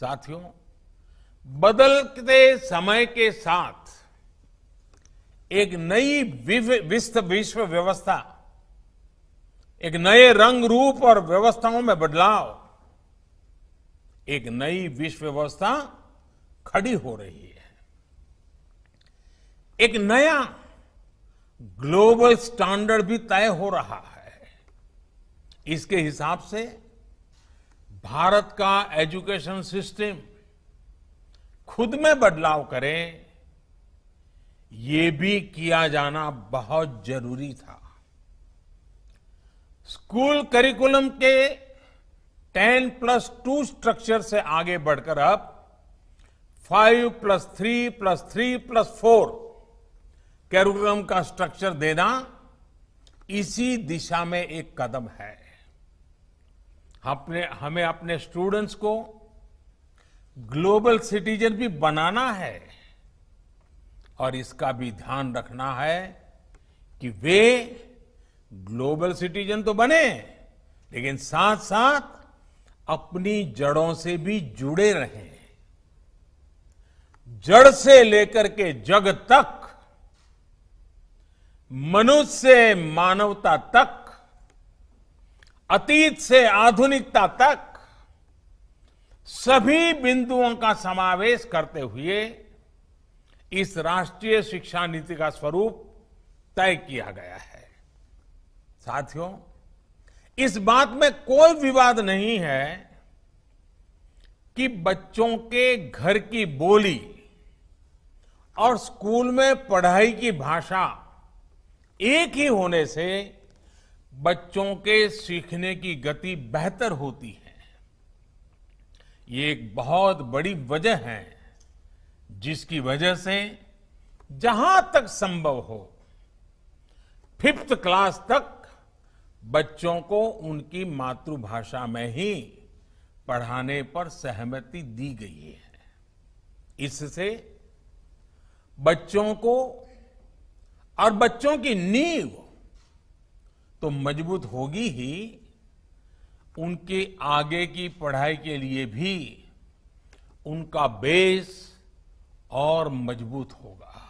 साथियों बदलते समय के साथ एक नई विश्व विश्व व्यवस्था एक नए रंग रूप और व्यवस्थाओं में बदलाव एक नई विश्व व्यवस्था खड़ी हो रही है एक नया ग्लोबल स्टैंडर्ड भी तय हो रहा है इसके हिसाब से भारत का एजुकेशन सिस्टम खुद में बदलाव करे ये भी किया जाना बहुत जरूरी था स्कूल करिकुलम के टेन प्लस टू स्ट्रक्चर से आगे बढ़कर अब five plus three plus three plus four curriculum का स्ट्रक्चर देना इसी दिशा में एक कदम है अपने हमें अपने स्टूडेंट्स को ग्लोबल सिटीजन भी बनाना है और इसका भी ध्यान रखना है कि वे ग्लोबल सिटीजन तो बने लेकिन साथ साथ अपनी जड़ों से भी जुड़े रहें जड़ से लेकर के जग तक मनुष्य से मानवता तक अतीत से आधुनिकता तक सभी बिंदुओं का समावेश करते हुए इस राष्ट्रीय शिक्षा नीति का स्वरूप तय किया गया है साथियों इस बात में कोई विवाद नहीं है कि बच्चों के घर की बोली और स्कूल में पढ़ाई की भाषा एक ही होने से बच्चों के सीखने की गति बेहतर होती है ये एक बहुत बड़ी वजह है जिसकी वजह से जहां तक संभव हो फिफ्थ क्लास तक बच्चों को उनकी मातृभाषा में ही पढ़ाने पर सहमति दी गई है इससे बच्चों को और बच्चों की नींव तो मजबूत होगी ही उनके आगे की पढ़ाई के लिए भी उनका बेस और मजबूत होगा